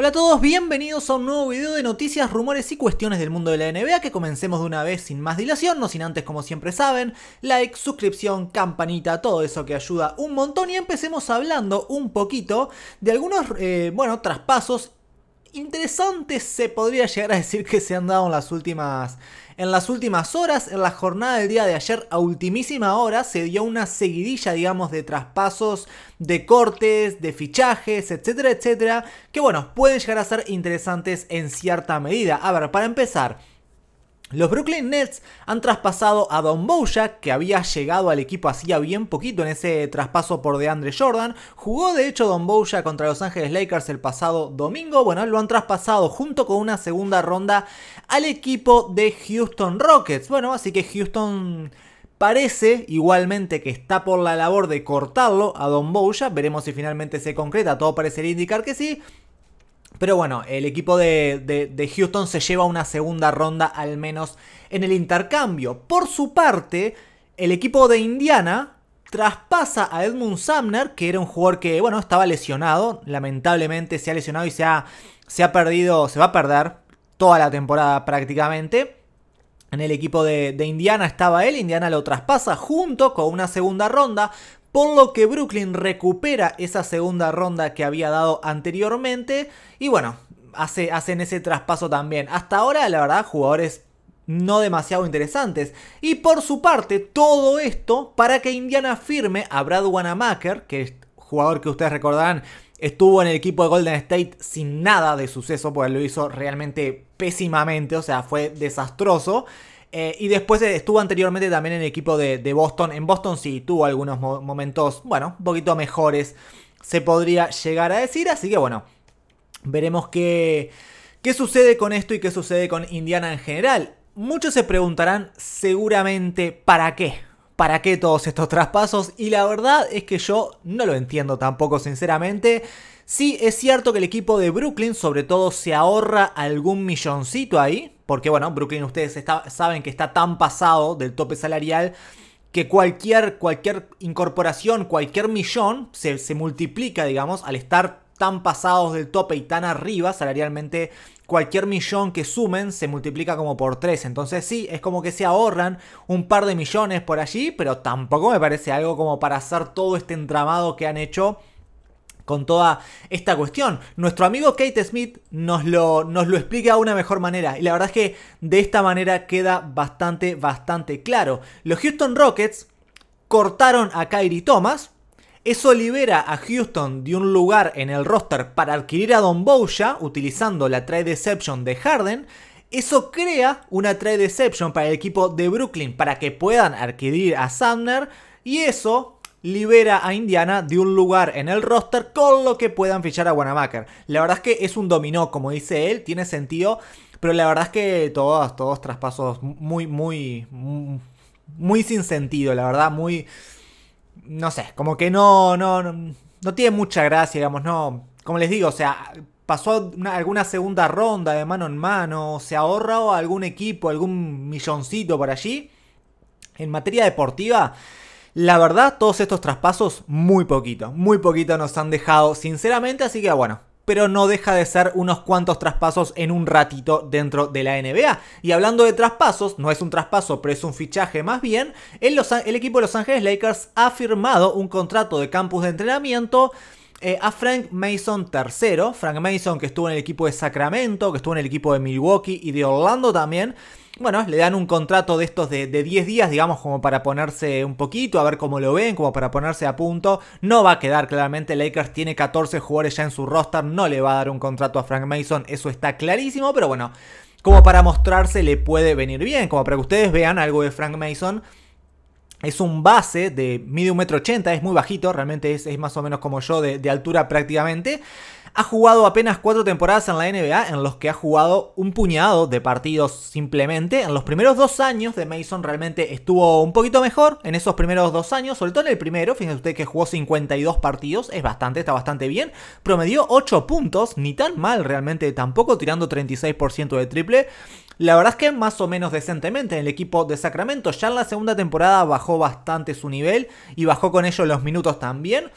Hola a todos, bienvenidos a un nuevo video de noticias, rumores y cuestiones del mundo de la NBA que comencemos de una vez sin más dilación, no sin antes como siempre saben, like, suscripción, campanita, todo eso que ayuda un montón y empecemos hablando un poquito de algunos, eh, bueno, traspasos interesantes se podría llegar a decir que se han dado en las últimas en las últimas horas, en la jornada del día de ayer, a ultimísima hora, se dio una seguidilla, digamos, de traspasos, de cortes, de fichajes, etcétera, etcétera, que bueno, pueden llegar a ser interesantes en cierta medida. A ver, para empezar, los Brooklyn Nets han traspasado a Don Bouya, que había llegado al equipo hacía bien poquito en ese traspaso por DeAndre Jordan. Jugó de hecho Don Bouya contra Los Ángeles Lakers el pasado domingo. Bueno, lo han traspasado junto con una segunda ronda al equipo de Houston Rockets. Bueno, así que Houston Parece igualmente que está por la labor de cortarlo a Don Bouya. Veremos si finalmente se concreta. Todo parecería indicar que sí. Pero bueno, el equipo de, Houston se lleva una segunda ronda al menos en el intercambio. Por su parte, el equipo de Indiana traspasa a Edmund Sumner, que era un jugador que, bueno, estaba lesionado. Lamentablemente se ha lesionado y se ha, se ha perdido, se va a perder toda la temporada prácticamente. En el equipo de, de Indiana estaba él, Indiana lo traspasa junto con una segunda ronda, por lo que Brooklyn recupera esa segunda ronda que había dado anteriormente y bueno, hace, hacen ese traspaso también. Hasta ahora, la verdad, jugadores no demasiado interesantes. Y por su parte, todo esto para que Indiana firme a Brad Wanamaker, que es jugador que ustedes recordarán estuvo en el equipo de Golden State sin nada de suceso, porque lo hizo realmente pésimamente, o sea, fue desastroso. Eh, y después eh, estuvo anteriormente también en el equipo de, Boston. En Boston sí tuvo algunos momentos, bueno, un poquito mejores, se podría llegar a decir. Así que bueno, veremos qué, qué sucede con esto y qué sucede con Indiana en general. Muchos se preguntarán seguramente para qué para qué todos estos traspasos y la verdad es que yo no lo entiendo tampoco sinceramente. Sí es cierto que el equipo de Brooklyn sobre todo se ahorra algún milloncito ahí, porque bueno, Brooklyn ustedes saben que está tan pasado del tope salarial que cualquier, cualquier incorporación, cualquier millón se, se multiplica, digamos, al estar tan pasados del tope y tan arriba salarialmente, cualquier millón que sumen se multiplica como por 3. Entonces sí, es como que se ahorran un par de millones por allí, pero tampoco me parece algo como para hacer todo este entramado que han hecho con toda esta cuestión. Nuestro amigo Kate Smith nos lo, nos lo explica de una mejor manera y la verdad es que de esta manera queda bastante, bastante claro. Los Houston Rockets cortaron a Kyrie Thomas, eso libera a Houston de un lugar en el roster para adquirir a Don Boja utilizando la trade deception de Harden. Eso crea una trade deception para el equipo de Brooklyn para que puedan adquirir a Sumner. Y eso libera a Indiana de un lugar en el roster con lo que puedan fichar a Wanamaker. La verdad es que es un dominó, como dice él, tiene sentido, pero la verdad es que todos, todos traspasos muy, muy, muy sin sentido, la verdad, muy, no sé, como que no, no, no, tiene mucha gracia, digamos, no, como les digo, o sea, pasó alguna segunda ronda de mano en mano, se ahorra algún equipo, algún milloncito por allí. En materia deportiva, la verdad, todos estos traspasos, muy poquito, muy poquito nos han dejado, sinceramente, así que bueno, pero no deja de ser unos cuantos traspasos en un ratito dentro de la NBA. Y hablando de traspasos, no es un traspaso, pero es un fichaje más bien, el, equipo de Los Ángeles Lakers ha firmado un contrato de campus de entrenamiento. Eh, a Frank Mason III, Frank Mason que estuvo en el equipo de Sacramento, que estuvo en el equipo de Milwaukee y de Orlando también, bueno, le dan un contrato de estos de, 10 días, digamos, como para ponerse un poquito, a ver cómo lo ven, como para ponerse a punto. No va a quedar claramente, Lakers tiene 14 jugadores ya en su roster, no le va a dar un contrato a Frank Mason, eso está clarísimo, pero bueno, como para mostrarse le puede venir bien, como para que ustedes vean algo de Frank Mason es un base de medio un metro ochenta, es muy bajito, realmente es, más o menos como yo de, altura prácticamente. Ha jugado apenas cuatro temporadas en la NBA, en los que ha jugado un puñado de partidos simplemente. En los primeros dos años de Mason realmente estuvo un poquito mejor, en esos primeros dos años, sobre todo en el primero, fíjense usted que jugó 52 partidos, es bastante, está bastante bien. Promedió 8 puntos, ni tan mal realmente, tampoco tirando 36% de triple la verdad es que más o menos decentemente en el equipo de Sacramento. Ya en la segunda temporada bajó bastante su nivel y bajó con ello los minutos también.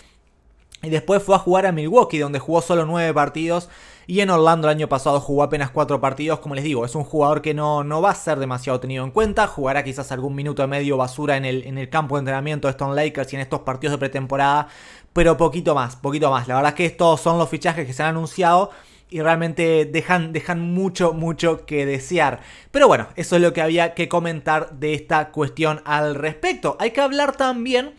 Y después fue a jugar a Milwaukee, donde jugó solo 9 partidos. Y en Orlando el año pasado jugó apenas 4 partidos. Como les digo, es un jugador que no, no va a ser demasiado tenido en cuenta. Jugará quizás algún minuto y medio basura en el, en el campo de entrenamiento de Stone Lakers y en estos partidos de pretemporada. Pero poquito más, poquito más. La verdad es que estos son los fichajes que se han anunciado y realmente dejan, dejan mucho, mucho que desear. Pero bueno, eso es lo que había que comentar de esta cuestión al respecto. Hay que hablar también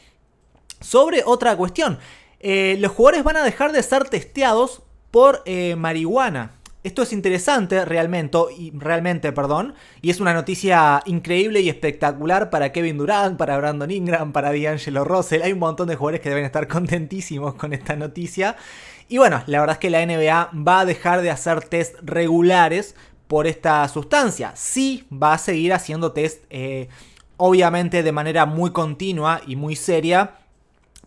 sobre otra cuestión. Eh, los jugadores van a dejar de ser testeados por eh, marihuana. Esto es interesante realmente, y, realmente, perdón, y es una noticia increíble y espectacular para Kevin Durant, para Brandon Ingram, para D'Angelo Russell. Hay un montón de jugadores que deben estar contentísimos con esta noticia. Y bueno, la verdad es que la NBA va a dejar de hacer test regulares por esta sustancia. Sí va a seguir haciendo test, eh, obviamente de manera muy continua y muy seria,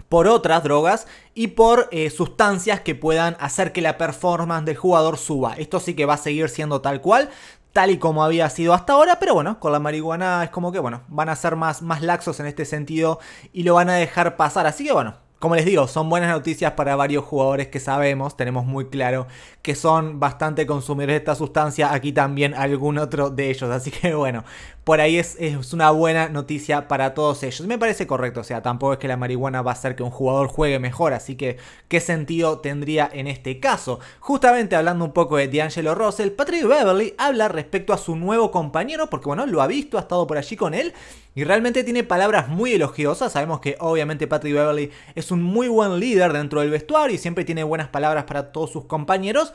por otras drogas y por eh, sustancias que puedan hacer que la performance del jugador suba. Esto sí que va a seguir siendo tal cual, tal y como había sido hasta ahora, pero bueno, con la marihuana es como que, bueno, van a ser más, más laxos en este sentido y lo van a dejar pasar. Así que bueno, como les digo, son buenas noticias para varios jugadores que sabemos, tenemos muy claro que son bastante consumidores de esta sustancia, aquí también algún otro de ellos, así que bueno, por ahí es, una buena noticia para todos ellos. Me parece correcto, o sea, tampoco es que la marihuana va a hacer que un jugador juegue mejor, así que ¿qué sentido tendría en este caso? Justamente hablando un poco de D'Angelo Russell, Patrick Beverly habla respecto a su nuevo compañero, porque bueno, lo ha visto, ha estado por allí con él, y realmente tiene palabras muy elogiosas, sabemos que obviamente Patrick Beverly es un muy buen líder dentro del vestuario y siempre tiene buenas palabras para todos sus compañeros.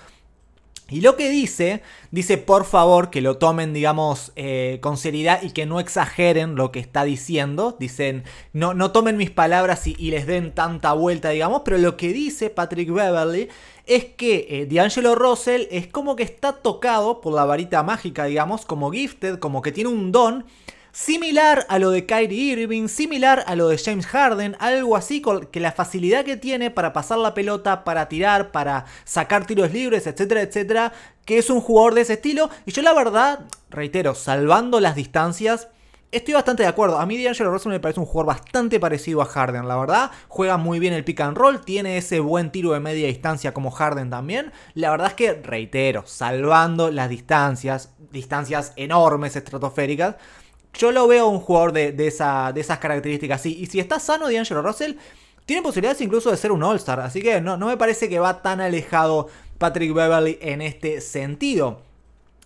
Y lo que dice, dice por favor que lo tomen, digamos, eh, con seriedad y que no exageren lo que está diciendo. Dicen, no, no tomen mis palabras y, les den tanta vuelta, digamos, pero lo que dice Patrick Beverly es que eh, D'Angelo Russell es como que está tocado por la varita mágica, digamos, como gifted, como que tiene un don Similar a lo de Kyrie Irving, similar a lo de James Harden, algo así con que la facilidad que tiene para pasar la pelota, para tirar, para sacar tiros libres, etcétera, etcétera, que es un jugador de ese estilo. Y yo la verdad, reitero, salvando las distancias, Estoy bastante de acuerdo. A mí D'Angelo Russell me parece un jugador bastante parecido a Harden, la verdad. Juega muy bien el pick and roll, tiene ese buen tiro de media distancia como Harden también. La verdad es que, reitero, salvando las distancias, distancias enormes, estratosféricas, yo lo veo un jugador de, esa, de esas características. Sí, y si está sano D'Angelo Russell, tiene posibilidades incluso de ser un All-Star. Así que no, no me parece que va tan alejado Patrick Beverly en este sentido.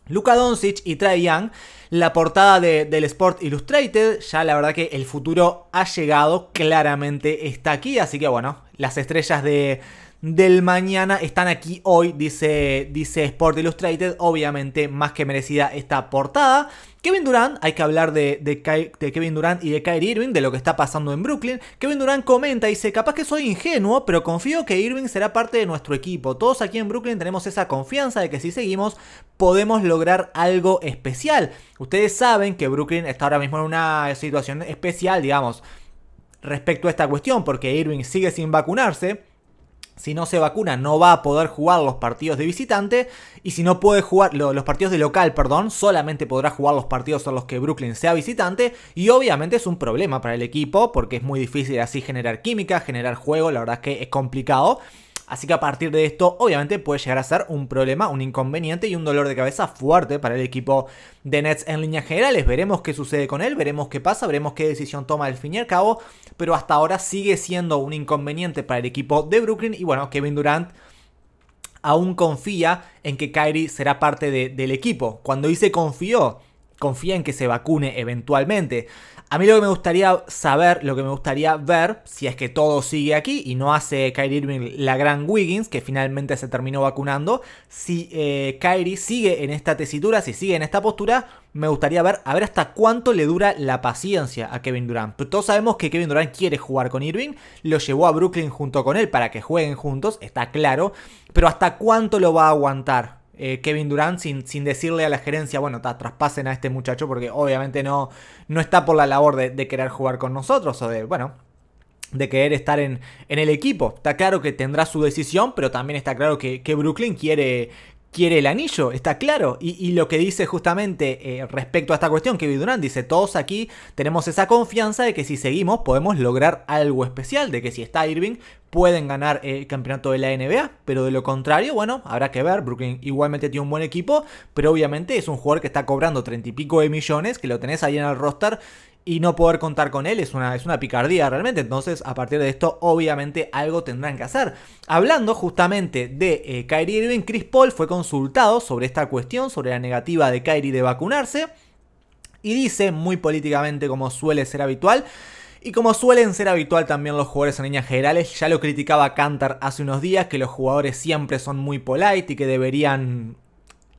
Luka Doncic y Trae Young, la portada del Sport Illustrated, ya la verdad que el futuro ha llegado, claramente está aquí, así que bueno, las estrellas de, del mañana están aquí hoy, dice, dice Sport Illustrated, obviamente más que merecida esta portada. Kevin Durant, hay que hablar de, Kevin Durant y de Kyrie Irving, de lo que está pasando en Brooklyn. Kevin Durant comenta y dice, capaz que soy ingenuo, pero confío que Irving será parte de nuestro equipo. Todos aquí en Brooklyn tenemos esa confianza de que si seguimos podemos lograr algo especial. Ustedes saben que Brooklyn está ahora mismo en una situación especial, digamos, respecto a esta cuestión, porque Irving sigue sin vacunarse si no se vacuna no va a poder jugar los partidos de visitante y si no puede jugar los partidos de local, perdón, solamente podrá jugar los partidos en los que Brooklyn sea visitante y obviamente es un problema para el equipo porque es muy difícil así generar química, generar juego, la verdad es que es complicado. Así que a partir de esto, obviamente puede llegar a ser un problema, un inconveniente y un dolor de cabeza fuerte para el equipo de Nets en líneas generales. Veremos qué sucede con él, veremos qué pasa, veremos qué decisión toma al fin y al cabo, pero hasta ahora sigue siendo un inconveniente para el equipo de Brooklyn y bueno, Kevin Durant aún confía en que Kyrie será parte del equipo. Cuando dice confió, confía en que se vacune eventualmente. A mí lo que me gustaría saber, lo que me gustaría ver, si es que todo sigue aquí y no hace Kyrie Irving la gran Wiggins, que finalmente se terminó vacunando, si eh, Kyrie sigue en esta tesitura, si sigue en esta postura, me gustaría ver a ver hasta cuánto le dura la paciencia a Kevin Durant. todos sabemos que Kevin Durant quiere jugar con Irving, lo llevó a Brooklyn junto con él para que jueguen juntos, está claro, pero hasta cuánto lo va a aguantar eh, Kevin Durant sin, sin, decirle a la gerencia, bueno, traspasen a este muchacho porque obviamente no, no está por la labor de, de querer jugar con nosotros o de, bueno, de querer estar en, en, el equipo. Está claro que tendrá su decisión, pero también está claro que, que Brooklyn quiere, quiere el anillo, está claro. Y, lo que dice justamente eh, respecto a esta cuestión, que Durant dice, todos aquí tenemos esa confianza de que si seguimos podemos lograr algo especial, de que si está Irving pueden ganar el campeonato de la NBA, pero de lo contrario, bueno, habrá que ver, Brooklyn igualmente tiene un buen equipo, pero obviamente es un jugador que está cobrando treinta y pico de millones, que lo tenés ahí en el roster y no poder contar con él es una, una picardía realmente. Entonces, a partir de esto, obviamente algo tendrán que hacer. Hablando justamente de eh, Kyrie Irving, Chris Paul fue consultado sobre esta cuestión, sobre la negativa de Kyrie de vacunarse. Y dice, muy políticamente como suele ser habitual, y como suelen ser habitual también los jugadores en líneas generales, ya lo criticaba Cantar hace unos días, que los jugadores siempre son muy polite y que deberían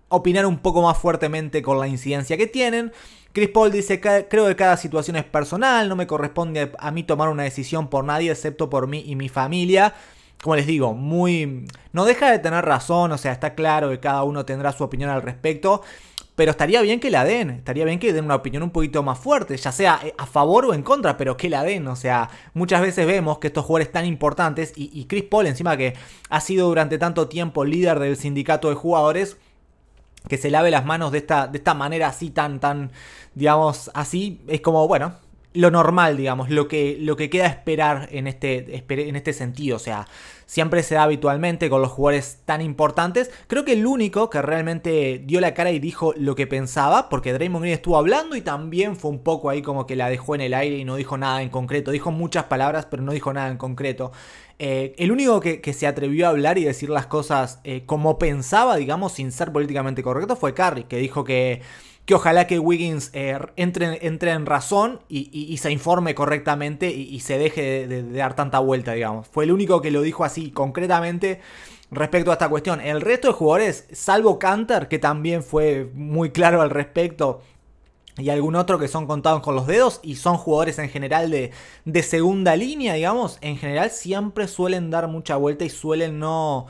opinar un poco más fuertemente con la incidencia que tienen. Chris Paul dice, creo que cada situación es personal, no me corresponde a mí tomar una decisión por nadie excepto por mí y mi familia. Como les digo, muy... No deja de tener razón, o sea, está claro que cada uno tendrá su opinión al respecto, pero estaría bien que la den, estaría bien que den una opinión un poquito más fuerte, ya sea eh, a favor o en contra, pero que la den, o sea, muchas veces vemos que estos jugadores tan importantes, y, y Chris Paul encima que ha sido durante tanto tiempo líder del sindicato de jugadores, que se lave las manos de esta, de esta manera así, tan, tan, digamos, así, es como, bueno, lo normal, digamos, lo que, lo que queda esperar en este, en este sentido. O sea, siempre se da habitualmente con los jugadores tan importantes. Creo que el único que realmente dio la cara y dijo lo que pensaba, porque Draymond Green estuvo hablando y también fue un poco ahí como que la dejó en el aire y no dijo nada en concreto. Dijo muchas palabras, pero no dijo nada en concreto. Eh, el único que, se atrevió a hablar y decir las cosas eh, como pensaba, digamos, sin ser políticamente correcto, fue Curry, que dijo que que ojalá que Wiggins eh, entre, entre, en razón y, se informe correctamente y, se deje de, dar tanta vuelta, digamos. Fue el único que lo dijo así concretamente respecto a esta cuestión. El resto de jugadores, salvo Canter, que también fue muy claro al respecto. Y algún otro que son contados con los dedos y son jugadores en general de, de segunda línea, digamos. En general siempre suelen dar mucha vuelta y suelen no,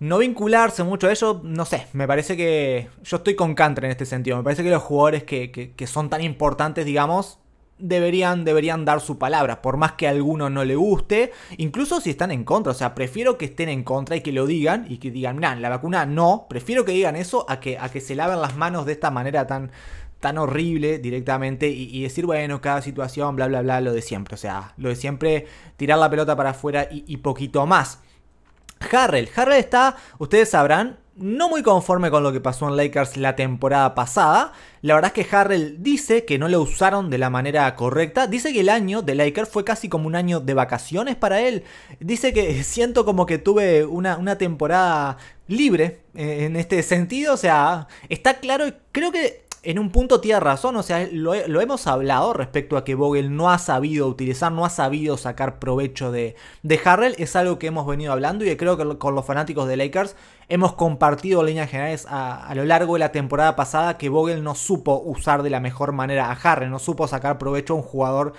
no vincularse mucho a eso, no sé, me parece que yo estoy con Cantre en este sentido, me parece que los jugadores que, son tan importantes, digamos, deberían, deberían dar su palabra, por más que a alguno no le guste, incluso si están en contra, o sea, prefiero que estén en contra y que lo digan y que digan, mirá, la vacuna no, prefiero que digan eso a que, a que se laven las manos de esta manera tan, tan horrible directamente y, decir, bueno, cada situación, bla, bla, bla, lo de siempre, o sea, lo de siempre, tirar la pelota para afuera y poquito más. Harrell. Harrell está, ustedes sabrán, no muy conforme con lo que pasó en Lakers la temporada pasada. La verdad es que Harrell dice que no lo usaron de la manera correcta. Dice que el año de Lakers fue casi como un año de vacaciones para él. Dice que siento como que tuve una, una temporada libre eh, en este sentido. O sea, está claro, creo que en un punto tiene razón, o sea, lo, hemos hablado respecto a que Vogel no ha sabido utilizar, no ha sabido sacar provecho de, de Harrell, es algo que hemos venido hablando y creo que con los fanáticos de Lakers hemos compartido líneas generales a, a, lo largo de la temporada pasada que Vogel no supo usar de la mejor manera a Harrell, no supo sacar provecho a un jugador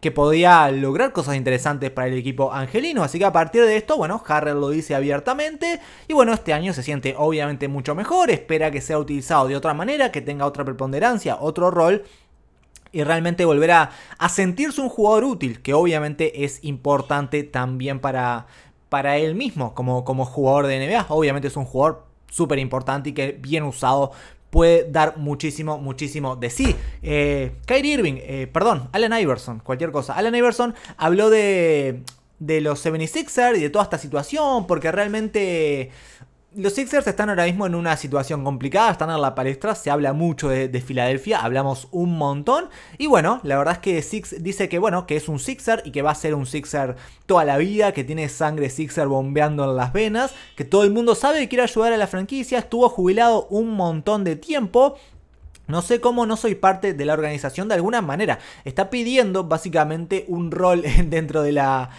que podía lograr cosas interesantes para el equipo angelino. Así que a partir de esto, bueno, Harrell lo dice abiertamente. Y bueno, este año se siente obviamente mucho mejor. Espera que sea utilizado de otra manera, que tenga otra preponderancia, otro rol y realmente volver a, sentirse un jugador útil, que obviamente es importante también para, para él mismo como, como jugador de NBA. Obviamente es un jugador súper importante y que bien usado puede dar muchísimo, muchísimo de sí. Eh, Kyrie Irving, eh, perdón, Allen Iverson, cualquier cosa. Allen Iverson habló de, de los 76ers y de toda esta situación, porque realmente los Sixers están ahora mismo en una situación complicada, están en la palestra, se habla mucho de, Filadelfia, hablamos un montón. Y bueno, la verdad es que Six dice que bueno, que es un Sixer y que va a ser un Sixer toda la vida, que tiene sangre Sixer bombeando en las venas, que todo el mundo sabe que quiere ayudar a la franquicia, estuvo jubilado un montón de tiempo, no sé cómo no soy parte de la organización de alguna manera. Está pidiendo básicamente un rol dentro de la,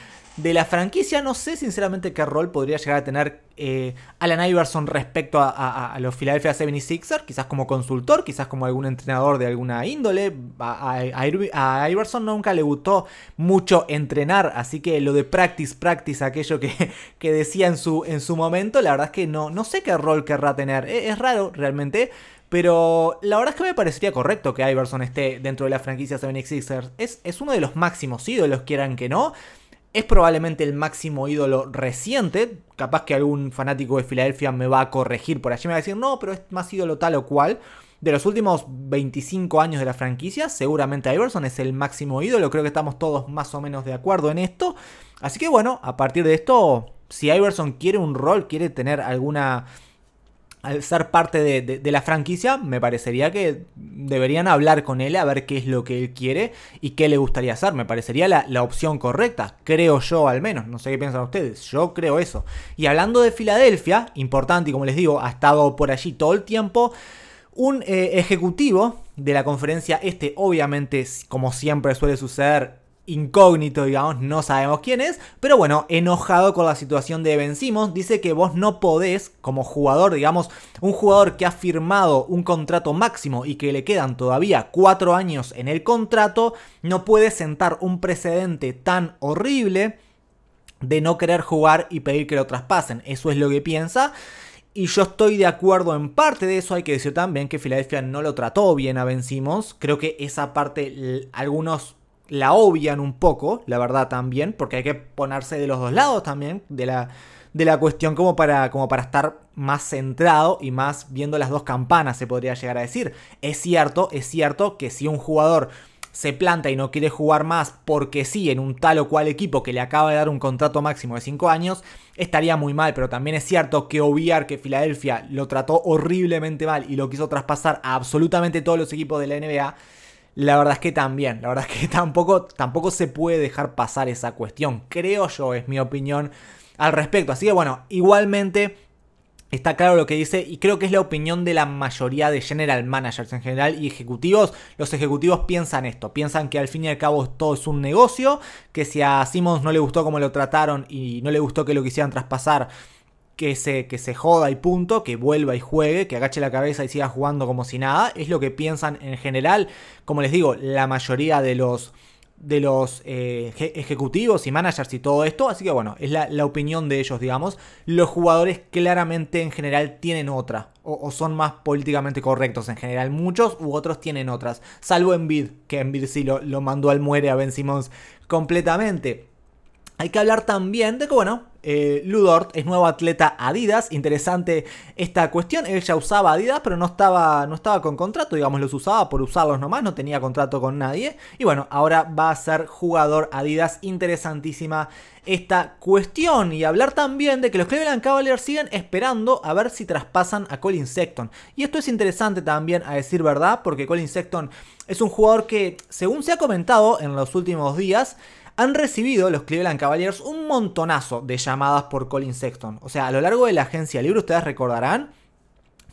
de la franquicia. No sé sinceramente qué rol podría llegar a tener eh, Alan Iverson respecto a, los Philadelphia 76ers, quizás como consultor, quizás como algún entrenador de alguna índole. A, Iverson nunca le gustó mucho entrenar, así que lo de practice, practice, aquello que, decía en su, en su momento, la verdad es que no, no sé qué rol querrá tener. E, es, raro realmente. Pero la verdad es que me parecería correcto que Iverson esté dentro de la franquicia 76ers. Es, es uno de los máximos ídolos, quieran que no. Es probablemente el máximo ídolo reciente. Capaz que algún fanático de Filadelfia me va a corregir por allí. Me va a decir, no, pero es más ídolo tal o cual. De los últimos 25 años de la franquicia, seguramente Iverson es el máximo ídolo. Creo que estamos todos más o menos de acuerdo en esto. Así que bueno, a partir de esto, si Iverson quiere un rol, quiere tener alguna al ser parte de, la franquicia, me parecería que deberían hablar con él a ver qué es lo que él quiere y qué le gustaría hacer. Me parecería la, opción correcta, creo yo al menos. No sé qué piensan ustedes, yo creo eso. Y hablando de Filadelfia, importante y como les digo, ha estado por allí todo el tiempo, un eh, ejecutivo de la conferencia este, obviamente, como siempre suele suceder, incógnito, digamos, no sabemos quién es, pero bueno, enojado con la situación de Ben dice que vos no podés, como jugador, digamos, un jugador que ha firmado un contrato máximo y que le quedan todavía cuatro años en el contrato, no puede sentar un precedente tan horrible de no querer jugar y pedir que lo traspasen. Eso es lo que piensa. Y yo estoy de acuerdo en parte de eso. Hay que decir también que Filadelfia no lo trató bien a Ben Creo que esa parte, algunos la obvian un poco, la verdad también, porque hay que ponerse de los dos lados también de la, de la cuestión como para, como para estar más centrado y más viendo las dos campanas, se podría llegar a decir. Es cierto, es cierto que si un jugador se planta y no quiere jugar más porque sí en un tal o cual equipo que le acaba de dar un contrato máximo de 5 años, estaría muy mal, pero también es cierto que obviar que Filadelfia lo trató horriblemente mal y lo quiso traspasar a absolutamente todos los equipos de la NBA, la verdad es que también, la verdad es que tampoco, tampoco se puede dejar pasar esa cuestión, creo yo, es mi opinión al respecto. Así que bueno, igualmente Está claro lo que dice y creo que es la opinión de la mayoría de general managers en general y ejecutivos. Los ejecutivos piensan esto, piensan que al fin y al cabo todo es un negocio, que si a Simmons no le gustó cómo lo trataron y no le gustó que lo quisieran traspasar que se, que se joda y punto, que vuelva y juegue, que agache la cabeza y siga jugando como si nada. Es lo que piensan en general, como les digo, la mayoría de los de los eh, ejecutivos y managers y todo esto. Así que bueno, es la, opinión de ellos, digamos. Los jugadores claramente en general tienen otra. O, son más políticamente correctos en general. Muchos u otros tienen otras. Salvo Envid, que Envid sí lo, lo mandó al muere a Ben Simmons completamente. Hay que hablar también de que, bueno, eh, Ludort es nuevo atleta Adidas. Interesante esta cuestión. Él ya usaba Adidas, pero no estaba, no estaba con contrato, digamos, los usaba por usarlos nomás, no tenía contrato con nadie. Y bueno, ahora va a ser jugador Adidas. Interesantísima esta cuestión. Y hablar también de que los Cleveland Cavaliers siguen esperando a ver si traspasan a Colin Sexton. Y esto es interesante también, a decir verdad, porque Colin Sexton es un jugador que, según se ha comentado en los últimos días, han recibido los Cleveland Cavaliers un montonazo de llamadas por Colin Sexton. O sea, a lo largo de la agencia libre ustedes recordarán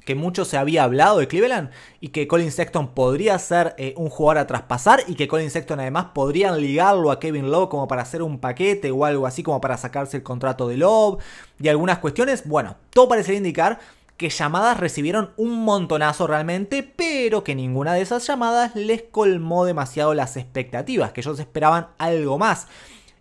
que mucho se había hablado de Cleveland y que Colin Sexton podría ser eh, un jugador a traspasar y que Colin Sexton además podrían ligarlo a Kevin Love como para hacer un paquete o algo así como para sacarse el contrato de Love y algunas cuestiones. Bueno, todo parecería indicar que llamadas recibieron un montonazo realmente, pero que ninguna de esas llamadas les colmó demasiado las expectativas, que ellos esperaban algo más.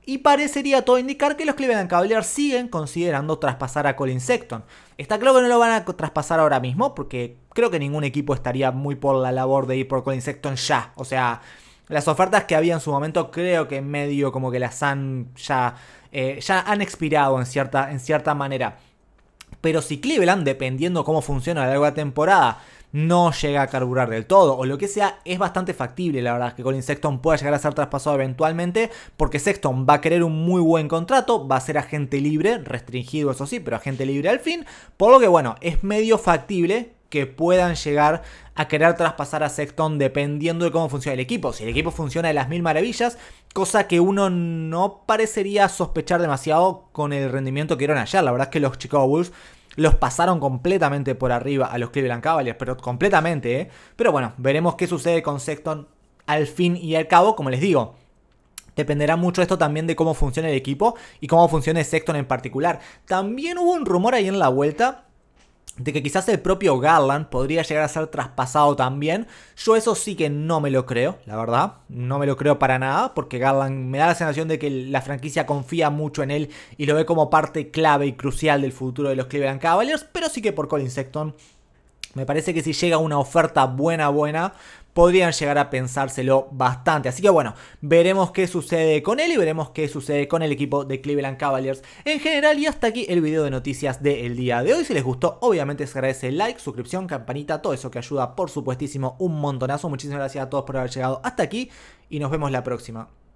Y parecería todo indicar que los Cleveland Cavaliers siguen considerando traspasar a Colin Sexton. Está claro que no lo van a traspasar ahora mismo, porque creo que ningún equipo estaría muy por la labor de ir por Colin Sexton ya. O sea, las ofertas que había en su momento creo que medio como que las han ya, eh, ya han expirado en cierta, en cierta manera. Pero si Cleveland, dependiendo cómo funciona a lo temporada, no llega a carburar del todo o lo que sea, es bastante factible la verdad que Colin Sexton pueda llegar a ser traspasado eventualmente porque Sexton va a querer un muy buen contrato, va a ser agente libre, restringido eso sí, pero agente libre al fin, por lo que bueno, es medio factible que puedan llegar a querer traspasar a Sexton dependiendo de cómo funciona el equipo. Si el equipo funciona de las mil maravillas, cosa que uno no parecería sospechar demasiado con el rendimiento que dieron ayer. La verdad es que los Chicago Bulls los pasaron completamente por arriba a los Cleveland Cavaliers, pero completamente, ¿eh? Pero bueno, veremos qué sucede con Sexton al fin y al cabo, como les digo. Dependerá mucho esto también de cómo funciona el equipo y cómo funcione Sexton en particular. También hubo un rumor ahí en la vuelta de que quizás el propio Garland podría llegar a ser traspasado también. Yo eso sí que no me lo creo, la verdad. No me lo creo para nada, porque Garland me da la sensación de que la franquicia confía mucho en él y lo ve como parte clave y crucial del futuro de los Cleveland Cavaliers, pero sí que por Colin Sexton me parece que si llega una oferta buena, buena, podrían llegar a pensárselo bastante. Así que bueno, veremos qué sucede con él y veremos qué sucede con el equipo de Cleveland Cavaliers en general. Y hasta aquí el video de noticias del día de hoy. Si les gustó, obviamente se agradece like, suscripción, campanita, todo eso que ayuda por supuestísimo un montonazo. Muchísimas gracias a todos por haber llegado hasta aquí y nos vemos la próxima.